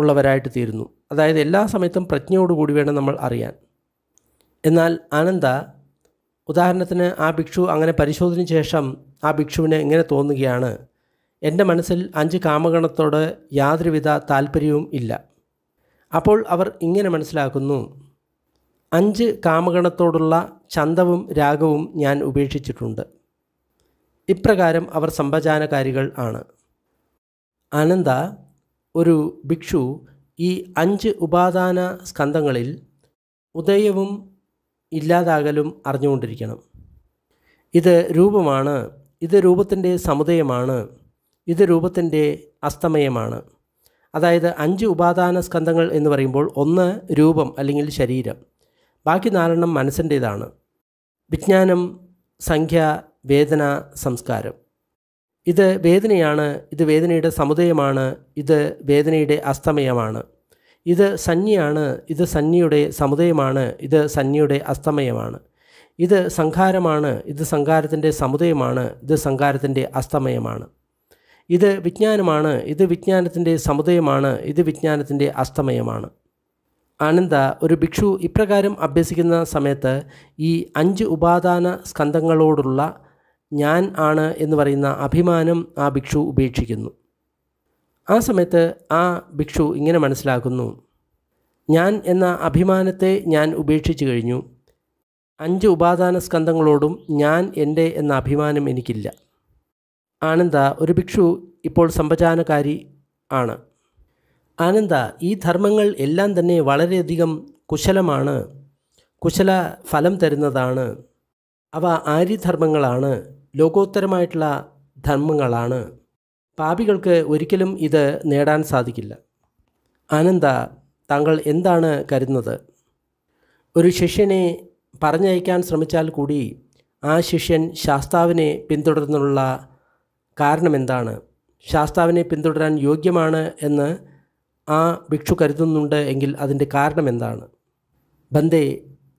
ഉള്ളവരായിട്ട് തീരുന്നു അതായത് എല്ലാ സമയത്തും പ്രജ്ഞയോടുകൂടി വേണം നമ്മൾ അറിയാൻ എന്നാൽ ആനന്ദ ഉദാഹരണത്തിന് ആ ഭിക്ഷു അങ്ങനെ പരിശോധനയ്ക്ക് ശേഷം ആ ഭിക്ഷുവിനെ ഇങ്ങനെ തോന്നുകയാണ് എൻ്റെ മനസ്സിൽ അഞ്ച് കാമഗണത്തോട് യാതൊരുവിധ താല്പര്യവും ഇല്ല അപ്പോൾ അവർ ഇങ്ങനെ മനസ്സിലാക്കുന്നു അഞ്ച് കാമഗണത്തോടുള്ള ചന്തവും രാഗവും ഞാൻ ഉപേക്ഷിച്ചിട്ടുണ്ട് ഇപ്രകാരം അവർ സമ്പചാനകാരികൾ ആണ് അനന്ത ഒരു ഭിക്ഷു ഈ അഞ്ച് ഉപാദാന സ്കന്ധങ്ങളിൽ ഉദയവും ഇല്ലാതാകലും അറിഞ്ഞുകൊണ്ടിരിക്കണം ഇത് രൂപമാണ് ഇത് രൂപത്തിൻ്റെ സമുദയമാണ് ഇത് രൂപത്തിൻ്റെ അസ്തമയമാണ് അതായത് അഞ്ച് ഉപാദാന സ്കന്ധങ്ങൾ എന്ന് പറയുമ്പോൾ ഒന്ന് രൂപം അല്ലെങ്കിൽ ശരീരം ബാക്കി നാലെണ്ണം മനസ്സിൻ്റേതാണ് വിജ്ഞാനം സംഖ്യ വേദന സംസ്കാരം ഇത് വേദനയാണ് ഇത് വേദനയുടെ സമുദയമാണ് ഇത് വേദനയുടെ അസ്തമയമാണ് ഇത് സഞ്ജിയാണ് ഇത് സഞ്ജിയുടെ സമുദയമാണ് ഇത് സഞ്ജിയുടെ അസ്തമയമാണ് ഇത് സംഹാരമാണ് ഇത് സംഹാരത്തിൻ്റെ സമുദയമാണ് ഇത് സംഹാരത്തിൻ്റെ അസ്തമയമാണ് ഇത് വിജ്ഞാനമാണ് ഇത് വിജ്ഞാനത്തിൻ്റെ സമുദയമാണ് ഇത് വിജ്ഞാനത്തിൻ്റെ അസ്തമയമാണ് ആനന്ദ ഒരു ഭിക്ഷു ഇപ്രകാരം അഭ്യസിക്കുന്ന സമയത്ത് ഈ അഞ്ച് ഉപാദാന സ്കന്ധങ്ങളോടുള്ള ഞാൻ ആണ് എന്ന് പറയുന്ന അഭിമാനം ആ ഭിക്ഷു ഉപേക്ഷിക്കുന്നു ആ സമയത്ത് ആ ഭിക്ഷു ഇങ്ങനെ മനസ്സിലാക്കുന്നു ഞാൻ എന്ന അഭിമാനത്തെ ഞാൻ ഉപേക്ഷിച്ചു കഴിഞ്ഞു അഞ്ച് ഉപാദാന സ്കന്ധങ്ങളോടും ഞാൻ എൻ്റെ എന്ന അഭിമാനം എനിക്കില്ല ആനന്ദ ഒരു ഭിക്ഷു ഇപ്പോൾ സമ്പചാനകാരി ആണ് ആനന്ദ ഈ ധർമ്മങ്ങൾ എല്ലാം തന്നെ വളരെയധികം കുശലമാണ് കുശല ഫലം തരുന്നതാണ് അവ ആര്യധർമ്മങ്ങളാണ് ലോകോത്തരമായിട്ടുള്ള ധർമ്മങ്ങളാണ് പാപികൾക്ക് ഒരിക്കലും ഇത് നേടാൻ സാധിക്കില്ല ആനന്ദ താങ്കൾ എന്താണ് കരുതുന്നത് ഒരു ശിഷ്യനെ പറഞ്ഞയക്കാൻ ശ്രമിച്ചാൽ കൂടി ആ ശിഷ്യൻ ശാസ്താവിനെ പിന്തുടർന്നുള്ള കാരണമെന്താണ് ശാസ്താവിനെ പിന്തുടരാൻ യോഗ്യമാണ് എന്ന് ആ ഭിക്ഷു കരുതുന്നുണ്ട് എങ്കിൽ അതിൻ്റെ കാരണം എന്താണ് ബന്ദേ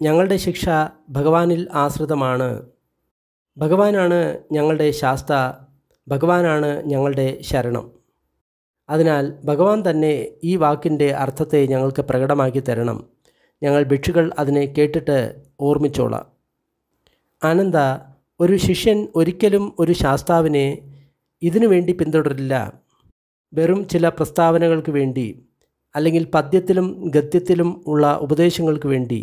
ഞങ്ങളുടെ ശിക്ഷ ഭഗവാനിൽ ആശ്രിതമാണ് ഭഗവാനാണ് ഞങ്ങളുടെ ശാസ്ത ഭഗവാനാണ് ഞങ്ങളുടെ ശരണം അതിനാൽ ഭഗവാൻ തന്നെ ഈ വാക്കിൻ്റെ അർത്ഥത്തെ ഞങ്ങൾക്ക് പ്രകടമാക്കി തരണം ഞങ്ങൾ ഭിക്ഷുകൾ അതിനെ കേട്ടിട്ട് ഓർമ്മിച്ചോളാം ആനന്ദ ഒരു ശിഷ്യൻ ഒരിക്കലും ഒരു ശാസ്താവിനെ ഇതിനുവേണ്ടി പിന്തുടരില്ല വെറും ചില പ്രസ്താവനകൾക്ക് വേണ്ടി അല്ലെങ്കിൽ പദ്യത്തിലും ഗദ്യത്തിലും ഉള്ള ഉപദേശങ്ങൾക്ക് വേണ്ടി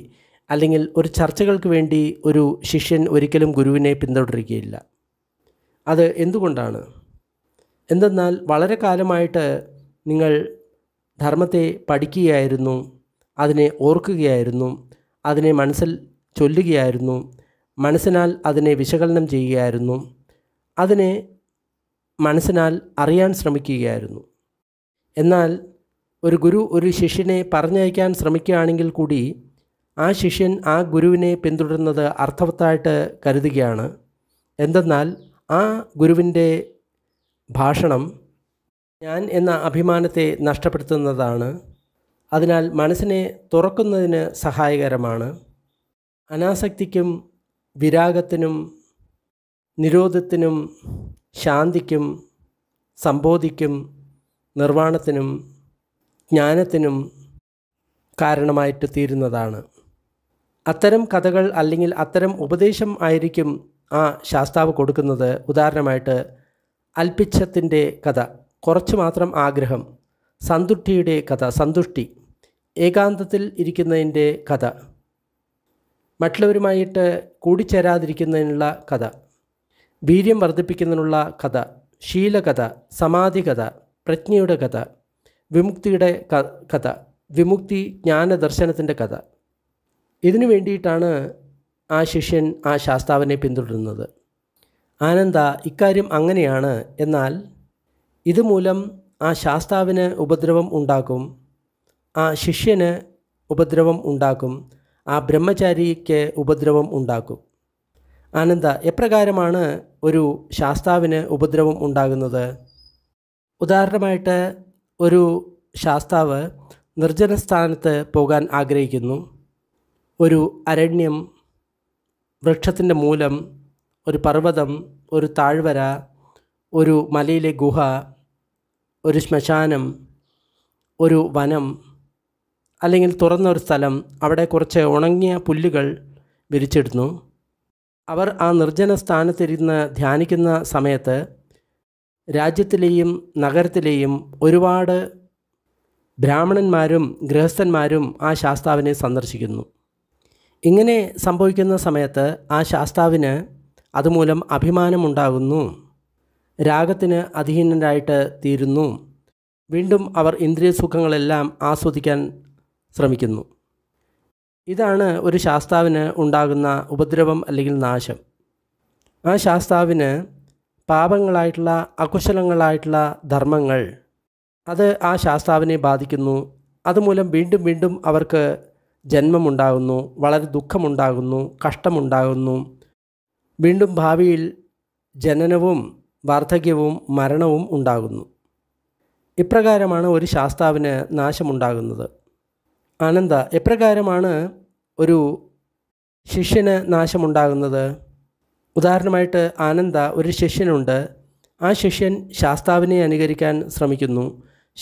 അല്ലെങ്കിൽ ഒരു ചർച്ചകൾക്ക് വേണ്ടി ഒരു ശിഷ്യൻ ഒരിക്കലും ഗുരുവിനെ പിന്തുടരുകയില്ല അത് എന്തുകൊണ്ടാണ് എന്തെന്നാൽ വളരെ കാലമായിട്ട് നിങ്ങൾ ധർമ്മത്തെ പഠിക്കുകയായിരുന്നു അതിനെ ഓർക്കുകയായിരുന്നു അതിനെ മനസ്സിൽ ചൊല്ലുകയായിരുന്നു മനസ്സിനാൽ അതിനെ വിശകലനം ചെയ്യുകയായിരുന്നു അതിനെ മനസ്സിനാൽ അറിയാൻ ശ്രമിക്കുകയായിരുന്നു എന്നാൽ ഒരു ഗുരു ഒരു ശിഷ്യനെ പറഞ്ഞയക്കാൻ ശ്രമിക്കുകയാണെങ്കിൽ കൂടി ആ ശിഷ്യൻ ആ ഗുരുവിനെ പിന്തുടരുന്നത് അർത്ഥവത്തായിട്ട് കരുതുകയാണ് എന്തെന്നാൽ ആ ഗുരുവിൻ്റെ ഭാഷണം ഞാൻ എന്ന അഭിമാനത്തെ നഷ്ടപ്പെടുത്തുന്നതാണ് അതിനാൽ മനസ്സിനെ തുറക്കുന്നതിന് സഹായകരമാണ് അനാസക്തിക്കും വിരാഗത്തിനും നിരോധത്തിനും ശാന്തിക്കും സംബോധിക്കും നിർവ്വാണത്തിനും ജ്ഞാനത്തിനും കാരണമായിട്ട് തീരുന്നതാണ് അത്തരം കഥകൾ അല്ലെങ്കിൽ അത്തരം ഉപദേശം ആയിരിക്കും ആ ശാസ്താവ് കൊടുക്കുന്നത് ഉദാഹരണമായിട്ട് അൽപിച്ഛത്തിൻ്റെ കഥ കുറച്ച് മാത്രം ആഗ്രഹം സന്തുഷ്ടിയുടെ കഥ സന്തുഷ്ടി ഏകാന്തത്തിൽ ഇരിക്കുന്നതിൻ്റെ കഥ മറ്റുള്ളവരുമായിട്ട് കൂടിച്ചേരാതിരിക്കുന്നതിനുള്ള കഥ വീര്യം വർദ്ധിപ്പിക്കുന്നതിനുള്ള കഥ ശീലകഥ സമാധി കഥ പ്രജ്ഞയുടെ കഥ വിമുക്തിയുടെ കഥ വിമുക്തി ജ്ഞാന കഥ ഇതിനു വേണ്ടിയിട്ടാണ് ആ ശിഷ്യൻ ആ ശാസ്താവിനെ പിന്തുടരുന്നത് ആനന്ദ ഇക്കാര്യം അങ്ങനെയാണ് എന്നാൽ ഇതുമൂലം ആ ശാസ്താവിന് ഉപദ്രവം ഉണ്ടാക്കും ആ ശിഷ്യന് ഉപദ്രവം ഉണ്ടാക്കും ആ ബ്രഹ്മചാരിക്ക് ഉപദ്രവം ഉണ്ടാക്കും ആനന്ദ എപ്രകാരമാണ് ഒരു ശാസ്താവിന് ഉപദ്രവം ഉണ്ടാകുന്നത് ഉദാഹരണമായിട്ട് ഒരു ശാസ്താവ് നിർജ്ജന സ്ഥാനത്ത് പോകാൻ ആഗ്രഹിക്കുന്നു ഒരു അരണ്യം വൃക്ഷത്തിൻ്റെ മൂലം ഒരു പർവ്വതം ഒരു താഴ്വര ഒരു മലയിലെ ഗുഹ ഒരു ശ്മശാനം ഒരു വനം അല്ലെങ്കിൽ തുറന്ന ഒരു സ്ഥലം അവിടെ കുറച്ച് ഉണങ്ങിയ പുല്ലുകൾ വിരിച്ചിടുന്നു അവർ ആ നിർജ്ജന സ്ഥാനത്തിരുന്ന് ധ്യാനിക്കുന്ന സമയത്ത് രാജ്യത്തിലെയും നഗരത്തിലെയും ഒരുപാട് ബ്രാഹ്മണന്മാരും ഗൃഹസ്ഥന്മാരും ആ ശാസ്താവിനെ സന്ദർശിക്കുന്നു ഇങ്ങനെ സംഭവിക്കുന്ന സമയത്ത് ആ ശാസ്താവിന് അതുമൂലം അഭിമാനമുണ്ടാകുന്നു രാഗത്തിന് അധീനരായിട്ട് തീരുന്നു വീണ്ടും അവർ ഇന്ദ്രിയ സുഖങ്ങളെല്ലാം ആസ്വദിക്കാൻ ശ്രമിക്കുന്നു ഇതാണ് ഒരു ശാസ്താവിന് ഉണ്ടാകുന്ന ഉപദ്രവം അല്ലെങ്കിൽ നാശം ആ ശാസ്താവിന് പാപങ്ങളായിട്ടുള്ള അകുശലങ്ങളായിട്ടുള്ള ധർമ്മങ്ങൾ അത് ആ ശാസ്താവിനെ ബാധിക്കുന്നു അതുമൂലം വീണ്ടും വീണ്ടും അവർക്ക് ജന്മമുണ്ടാകുന്നു വളരെ ദുഃഖമുണ്ടാകുന്നു കഷ്ടമുണ്ടാകുന്നു വീണ്ടും ഭാവിയിൽ ജനനവും വാർദ്ധക്യവും മരണവും ഉണ്ടാകുന്നു ഇപ്രകാരമാണ് ഒരു ശാസ്താവിന് നാശമുണ്ടാകുന്നത് ആനന്ദ എപ്രകാരമാണ് ഒരു ശിഷ്യന് നാശമുണ്ടാകുന്നത് ഉദാഹരണമായിട്ട് ആനന്ദ ഒരു ശിഷ്യനുണ്ട് ആ ശിഷ്യൻ ശാസ്താവിനെ അനുകരിക്കാൻ ശ്രമിക്കുന്നു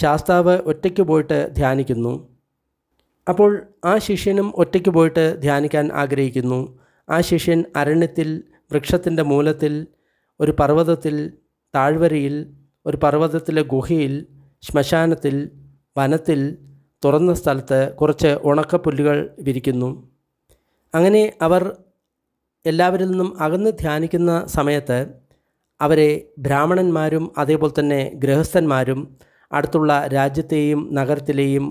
ശാസ്താവ് ഒറ്റയ്ക്ക് പോയിട്ട് ധ്യാനിക്കുന്നു അപ്പോൾ ആ ശിഷ്യനും ഒറ്റയ്ക്ക് പോയിട്ട് ധ്യാനിക്കാൻ ആഗ്രഹിക്കുന്നു ആ ശിഷ്യൻ അരണ്യത്തിൽ വൃക്ഷത്തിൻ്റെ മൂലത്തിൽ ഒരു പർവ്വതത്തിൽ താഴ്വരയിൽ ഒരു പർവ്വതത്തിലെ ഗുഹയിൽ ശ്മശാനത്തിൽ വനത്തിൽ തുറന്ന സ്ഥലത്ത് കുറച്ച് ഉണക്കപ്പുല്ലുകൾ വിരിക്കുന്നു അങ്ങനെ അവർ എല്ലാവരിൽ നിന്നും അകന്ന് ധ്യാനിക്കുന്ന സമയത്ത് അവരെ ബ്രാഹ്മണന്മാരും അതേപോലെ തന്നെ ഗൃഹസ്ഥന്മാരും അടുത്തുള്ള രാജ്യത്തെയും നഗരത്തിലെയും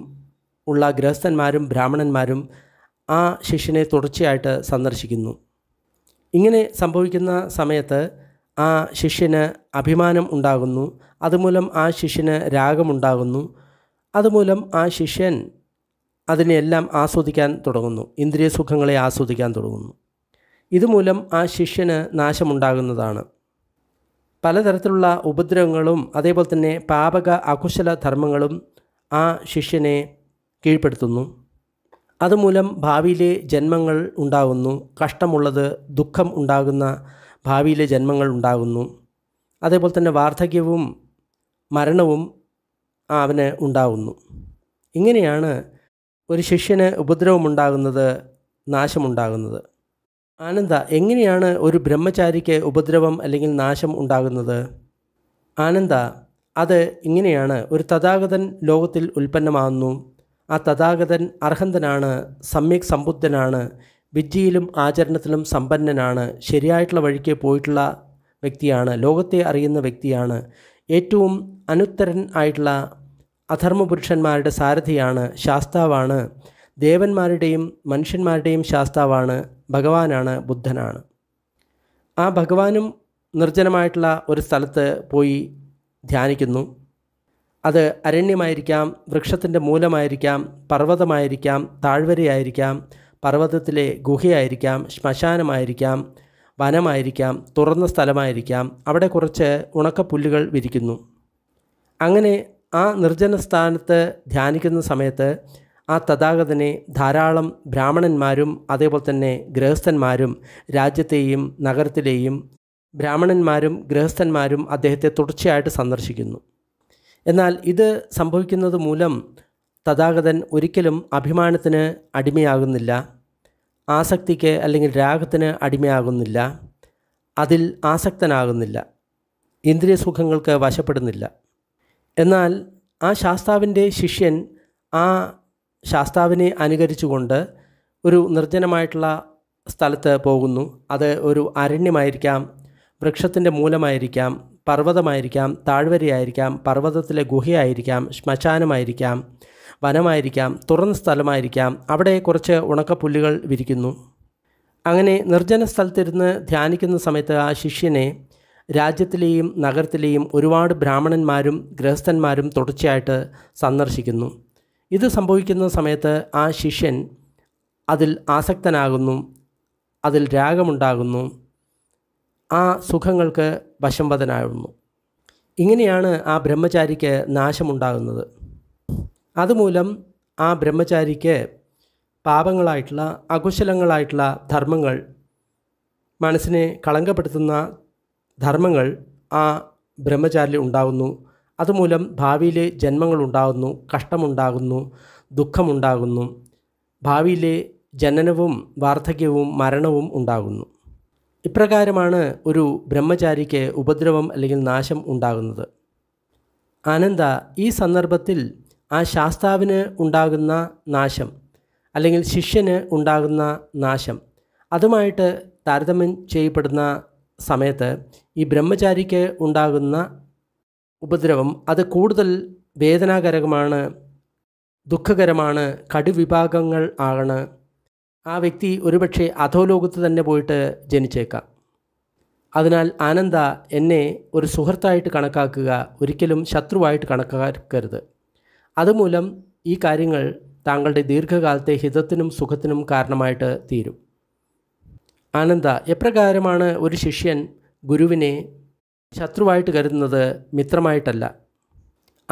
ഉള്ള ഗൃഹസ്ഥന്മാരും ബ്രാഹ്മണന്മാരും ആ ശിഷ്യനെ തുടർച്ചയായിട്ട് സന്ദർശിക്കുന്നു ഇങ്ങനെ സംഭവിക്കുന്ന സമയത്ത് ആ ശിഷ്യന് അഭിമാനം ഉണ്ടാകുന്നു അതുമൂലം ആ ശിഷ്യന് രാഗമുണ്ടാകുന്നു അതുമൂലം ആ ശിഷ്യൻ അതിനെയെല്ലാം ആസ്വദിക്കാൻ തുടങ്ങുന്നു ഇന്ദ്രിയ സുഖങ്ങളെ ആസ്വദിക്കാൻ തുടങ്ങുന്നു ഇതുമൂലം ആ ശിഷ്യന് നാശമുണ്ടാകുന്നതാണ് പലതരത്തിലുള്ള ഉപദ്രവങ്ങളും അതേപോലെ തന്നെ പാപക അകുശല ധർമ്മങ്ങളും ആ ശിഷ്യനെ കീഴ്പ്പെടുത്തുന്നു അതുമൂലം ഭാവിയിലെ ജന്മങ്ങൾ ഉണ്ടാകുന്നു കഷ്ടമുള്ളത് ദുഃഖം ഉണ്ടാകുന്ന ഭാവിയിലെ ജന്മങ്ങൾ ഉണ്ടാകുന്നു അതേപോലെ തന്നെ വാർദ്ധക്യവും മരണവും അവന് ഉണ്ടാവുന്നു ഇങ്ങനെയാണ് ഒരു ശിഷ്യന് ഉപദ്രവമുണ്ടാകുന്നത് നാശമുണ്ടാകുന്നത് ആനന്ദ എങ്ങനെയാണ് ഒരു ബ്രഹ്മചാരിക്ക് ഉപദ്രവം അല്ലെങ്കിൽ നാശം ഉണ്ടാകുന്നത് ആനന്ദ അത് ഇങ്ങനെയാണ് ഒരു തഥാഗതൻ ലോകത്തിൽ ഉൽപ്പന്നമാകുന്നു ആ തഥാഗതൻ അർഹന്തനാണ് സമ്യക് സമ്പുദ്ധനാണ് വിദ്യയിലും ആചരണത്തിലും സമ്പന്നനാണ് ശരിയായിട്ടുള്ള വഴിക്ക് പോയിട്ടുള്ള വ്യക്തിയാണ് ലോകത്തെ അറിയുന്ന വ്യക്തിയാണ് ഏറ്റവും അനുത്തരൻ ആയിട്ടുള്ള അധർമ്മപുരുഷന്മാരുടെ സാരഥിയാണ് ശാസ്താവാണ് ദേവന്മാരുടെയും മനുഷ്യന്മാരുടെയും ശാസ്താവാണ് ഭഗവാനാണ് ബുദ്ധനാണ് ആ ഭഗവാനും നിർജ്ജനമായിട്ടുള്ള ഒരു സ്ഥലത്ത് പോയി ധ്യാനിക്കുന്നു അത് അരണ്യമായിരിക്കാം വൃക്ഷത്തിൻ്റെ മൂലമായിരിക്കാം പർവ്വതമായിരിക്കാം താഴ്വരയായിരിക്കാം പർവ്വതത്തിലെ ഗുഹയായിരിക്കാം ശ്മശാനമായിരിക്കാം വനമായിരിക്കാം തുറന്ന സ്ഥലമായിരിക്കാം അവിടെ കുറച്ച് ഉണക്കപ്പുല്ലുകൾ വിരിക്കുന്നു അങ്ങനെ ആ നിർജ്ജന സ്ഥാനത്ത് ധ്യാനിക്കുന്ന സമയത്ത് ആ തഥാഗതനെ ധാരാളം ബ്രാഹ്മണന്മാരും അതേപോലെ തന്നെ ഗൃഹസ്ഥന്മാരും രാജ്യത്തെയും നഗരത്തിലെയും ബ്രാഹ്മണന്മാരും ഗൃഹസ്ഥന്മാരും അദ്ദേഹത്തെ തുടർച്ചയായിട്ട് സന്ദർശിക്കുന്നു എന്നാൽ ഇത് സംഭവിക്കുന്നത് മൂലം തഥാഗതൻ ഒരിക്കലും അഭിമാനത്തിന് അടിമയാകുന്നില്ല ആസക്തിക്ക് അല്ലെങ്കിൽ രാഗത്തിന് അടിമയാകുന്നില്ല അതിൽ ആസക്തനാകുന്നില്ല ഇന്ദ്രിയ സുഖങ്ങൾക്ക് വശപ്പെടുന്നില്ല എന്നാൽ ആ ശാസ്താവിൻ്റെ ശിഷ്യൻ ആ ശാസ്താവിനെ അനുകരിച്ചുകൊണ്ട് ഒരു നിർജ്ജനമായിട്ടുള്ള സ്ഥലത്ത് പോകുന്നു അത് ഒരു അരണ്യമായിരിക്കാം വൃക്ഷത്തിൻ്റെ മൂലമായിരിക്കാം പർവ്വതമായിരിക്കാം താഴ്വരയായിരിക്കാം പർവ്വതത്തിലെ ഗുഹയായിരിക്കാം ശ്മശാനമായിരിക്കാം വനമായിരിക്കാം തുറന്ന സ്ഥലമായിരിക്കാം അവിടെ കുറച്ച് ഉണക്കപ്പുല്ലുകൾ വിരിക്കുന്നു അങ്ങനെ നിർജ്ജന സ്ഥലത്തിരുന്ന് ധ്യാനിക്കുന്ന സമയത്ത് ആ ശിഷ്യനെ രാജ്യത്തിലെയും നഗരത്തിലെയും ഒരുപാട് ബ്രാഹ്മണന്മാരും ഗൃഹസ്ഥന്മാരും തുടർച്ചയായിട്ട് സന്ദർശിക്കുന്നു ഇത് സംഭവിക്കുന്ന സമയത്ത് ആ ശിഷ്യൻ അതിൽ ആസക്തനാകുന്നു അതിൽ രാഗമുണ്ടാകുന്നു ആ സുഖങ്ങൾക്ക് വശംവദനാകുന്നു ഇങ്ങനെയാണ് ആ ബ്രഹ്മചാരിക്ക് നാശമുണ്ടാകുന്നത് അതുമൂലം ആ ബ്രഹ്മചാരിക്ക് പാപങ്ങളായിട്ടുള്ള അകുശലങ്ങളായിട്ടുള്ള ധർമ്മങ്ങൾ മനസ്സിനെ കളങ്കപ്പെടുത്തുന്ന ധർമ്മങ്ങൾ ആ ബ്രഹ്മചാരിൽ ഉണ്ടാകുന്നു അതുമൂലം ഭാവിയിലെ ജന്മങ്ങളുണ്ടാകുന്നു കഷ്ടമുണ്ടാകുന്നു ദുഃഖമുണ്ടാകുന്നു ഭാവിയിലെ ജനനവും വാർദ്ധക്യവും മരണവും ഉണ്ടാകുന്നു ഇപ്രകാരമാണ് ഒരു ബ്രഹ്മചാരിക്ക് ഉപദ്രവം അല്ലെങ്കിൽ നാശം ഉണ്ടാകുന്നത് ആനന്ദ ഈ സന്ദർഭത്തിൽ ആ ശാസ്താവിന് ഉണ്ടാകുന്ന നാശം അല്ലെങ്കിൽ ശിഷ്യന് ഉണ്ടാകുന്ന നാശം അതുമായിട്ട് താരതമ്യം ചെയ്യപ്പെടുന്ന സമയത്ത് ഈ ബ്രഹ്മചാരിക്ക് ഉണ്ടാകുന്ന ഉപദ്രവം അത് കൂടുതൽ വേദനാകരകമാണ് ദുഃഖകരമാണ് കടുവിഭാഗങ്ങൾ ആണ് ആ വ്യക്തി ഒരുപക്ഷെ അധോലോകത്ത് തന്നെ പോയിട്ട് ജനിച്ചേക്കാം അതിനാൽ ആനന്ദ എന്നെ ഒരു സുഹൃത്തായിട്ട് കണക്കാക്കുക ഒരിക്കലും ശത്രുവായിട്ട് കണക്കാക്കരുത് അതുമൂലം ഈ കാര്യങ്ങൾ താങ്കളുടെ ദീർഘകാലത്തെ ഹിതത്തിനും സുഖത്തിനും കാരണമായിട്ട് തീരും ആനന്ദ എപ്രകാരമാണ് ഒരു ശിഷ്യൻ ഗുരുവിനെ ശത്രുവായിട്ട് കരുതുന്നത് മിത്രമായിട്ടല്ല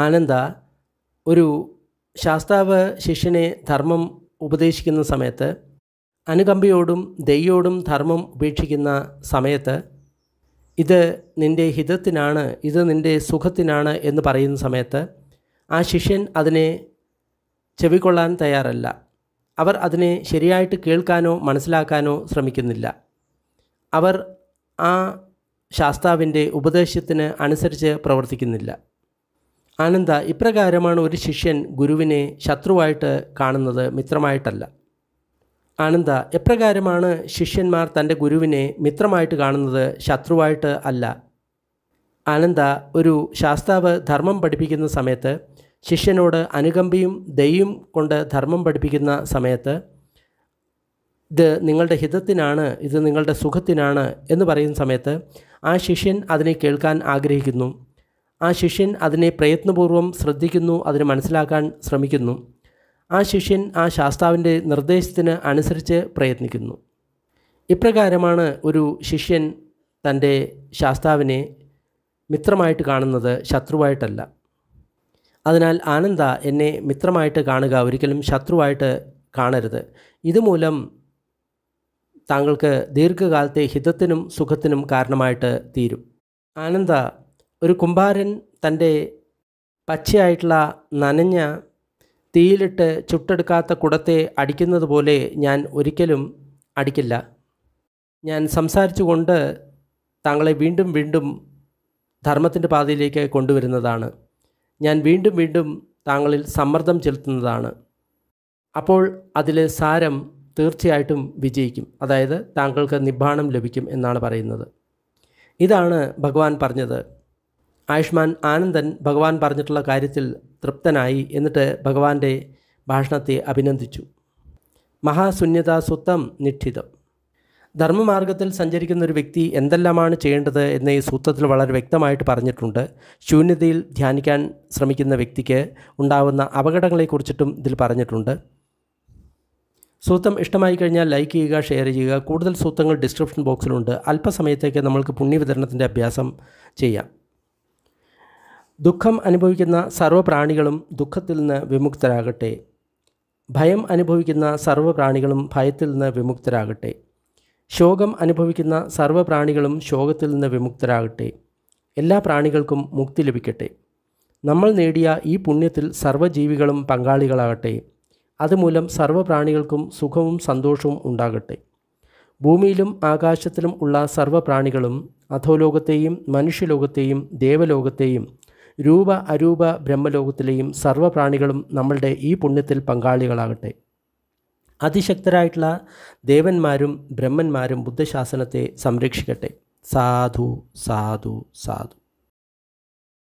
ആനന്ദ ഒരു ശാസ്താവ് ശിഷ്യനെ ധർമ്മം ഉപദേശിക്കുന്ന സമയത്ത് അനുകമ്പയോടും ദയ്യോടും ധർമ്മം ഉപേക്ഷിക്കുന്ന സമയത്ത് ഇത് നിൻ്റെ ഹിതത്തിനാണ് ഇത് നിൻ്റെ സുഖത്തിനാണ് എന്ന് പറയുന്ന സമയത്ത് ആ ശിഷ്യൻ അതിനെ ചെവിക്കൊള്ളാൻ തയ്യാറല്ല അവർ അതിനെ ശരിയായിട്ട് കേൾക്കാനോ മനസ്സിലാക്കാനോ ശ്രമിക്കുന്നില്ല അവർ ആ ശാസ്താവിൻ്റെ ഉപദേശത്തിന് അനുസരിച്ച് പ്രവർത്തിക്കുന്നില്ല ആനന്ദ ഇപ്രകാരമാണ് ഒരു ശിഷ്യൻ ഗുരുവിനെ ശത്രുവായിട്ട് കാണുന്നത് മിത്രമായിട്ടല്ല ആനന്ദ എപ്രകാരമാണ് ശിഷ്യന്മാർ തൻ്റെ ഗുരുവിനെ മിത്രമായിട്ട് കാണുന്നത് ശത്രുവായിട്ട് അല്ല ആനന്ദ ഒരു ശാസ്താവ് ധർമ്മം പഠിപ്പിക്കുന്ന സമയത്ത് ശിഷ്യനോട് അനുകമ്പയും ദയും കൊണ്ട് ധർമ്മം പഠിപ്പിക്കുന്ന സമയത്ത് ഇത് നിങ്ങളുടെ ഹിതത്തിനാണ് ഇത് നിങ്ങളുടെ സുഖത്തിനാണ് എന്ന് പറയുന്ന സമയത്ത് ആ ശിഷ്യൻ അതിനെ കേൾക്കാൻ ആഗ്രഹിക്കുന്നു ആ ശിഷ്യൻ അതിനെ പ്രയത്നപൂർവ്വം ശ്രദ്ധിക്കുന്നു അതിനെ മനസ്സിലാക്കാൻ ശ്രമിക്കുന്നു ആ ശിഷ്യൻ ആ ശാസ്താവിൻ്റെ നിർദ്ദേശത്തിന് അനുസരിച്ച് പ്രയത്നിക്കുന്നു ഇപ്രകാരമാണ് ഒരു ശിഷ്യൻ തൻ്റെ ശാസ്താവിനെ മിത്രമായിട്ട് കാണുന്നത് ശത്രുവായിട്ടല്ല അതിനാൽ ആനന്ദ എന്നെ മിത്രമായിട്ട് കാണുക ഒരിക്കലും ശത്രുവായിട്ട് കാണരുത് ഇതുമൂലം താങ്കൾക്ക് ദീർഘകാലത്തെ ഹിതത്തിനും സുഖത്തിനും കാരണമായിട്ട് തീരും ആനന്ദ ഒരു കുംഭാരൻ തൻ്റെ പച്ചയായിട്ടുള്ള നനഞ്ഞ തീയിലിട്ട് ചുട്ടെടുക്കാത്ത കുടത്തെ അടിക്കുന്നത് പോലെ ഞാൻ ഒരിക്കലും അടിക്കില്ല ഞാൻ സംസാരിച്ചുകൊണ്ട് താങ്കളെ വീണ്ടും വീണ്ടും ധർമ്മത്തിൻ്റെ പാതയിലേക്ക് കൊണ്ടുവരുന്നതാണ് ഞാൻ വീണ്ടും വീണ്ടും താങ്കളിൽ സമ്മർദ്ദം ചെലുത്തുന്നതാണ് അപ്പോൾ അതിലെ സാരം തീർച്ചയായിട്ടും വിജയിക്കും അതായത് താങ്കൾക്ക് നിബ്ബാണം ലഭിക്കും എന്നാണ് പറയുന്നത് ഇതാണ് ഭഗവാൻ പറഞ്ഞത് ആയുഷ്മാൻ ആനന്ദൻ ഭഗവാൻ പറഞ്ഞിട്ടുള്ള കാര്യത്തിൽ തൃപ്തനായി എന്നിട്ട് ഭഗവാന്റെ ഭാഷണത്തെ അഭിനന്ദിച്ചു മഹാശൂന്യത സ്വത്തം നിഷ്ഠിതം ധർമ്മമാർഗത്തിൽ സഞ്ചരിക്കുന്ന ഒരു വ്യക്തി എന്തെല്ലാമാണ് ചെയ്യേണ്ടത് എന്ന് ഈ സൂത്രത്തിൽ വളരെ വ്യക്തമായിട്ട് പറഞ്ഞിട്ടുണ്ട് ശൂന്യതയിൽ ധ്യാനിക്കാൻ ശ്രമിക്കുന്ന വ്യക്തിക്ക് ഉണ്ടാകുന്ന അപകടങ്ങളെക്കുറിച്ചിട്ടും ഇതിൽ പറഞ്ഞിട്ടുണ്ട് സൂത്രം ഇഷ്ടമായി കഴിഞ്ഞാൽ ലൈക്ക് ചെയ്യുക ഷെയർ ചെയ്യുക കൂടുതൽ സൂത്രങ്ങൾ ഡിസ്ക്രിപ്ഷൻ ബോക്സിലുണ്ട് അല്പസമയത്തേക്ക് നമ്മൾക്ക് പുണ്യവിതരണത്തിൻ്റെ അഭ്യാസം ചെയ്യാം ദുഃഖം അനുഭവിക്കുന്ന സർവ്വപ്രാണികളും ദുഃഖത്തിൽ നിന്ന് വിമുക്തരാകട്ടെ ഭയം അനുഭവിക്കുന്ന സർവ്വപ്രാണികളും ഭയത്തിൽ നിന്ന് വിമുക്തരാകട്ടെ ശോകം അനുഭവിക്കുന്ന സർവ്വപ്രാണികളും ശോകത്തിൽ നിന്ന് വിമുക്തരാകട്ടെ എല്ലാ പ്രാണികൾക്കും മുക്തി ലഭിക്കട്ടെ നമ്മൾ നേടിയ ഈ പുണ്യത്തിൽ സർവ്വജീവികളും പങ്കാളികളാകട്ടെ അതുമൂലം സർവ്വപ്രാണികൾക്കും സുഖവും സന്തോഷവും ഉണ്ടാകട്ടെ ഭൂമിയിലും ആകാശത്തിലും ഉള്ള സർവ്വപ്രാണികളും അധോലോകത്തെയും മനുഷ്യലോകത്തെയും ദേവലോകത്തെയും രൂപ അരൂപ ബ്രഹ്മലോകത്തിലെയും സർവ്വപ്രാണികളും നമ്മളുടെ ഈ പുണ്യത്തിൽ പങ്കാളികളാകട്ടെ അതിശക്തരായിട്ടുള്ള ദേവന്മാരും ബ്രഹ്മന്മാരും ബുദ്ധശാസനത്തെ സംരക്ഷിക്കട്ടെ സാധു സാധു സാധു